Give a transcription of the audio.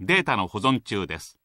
データの保存中です。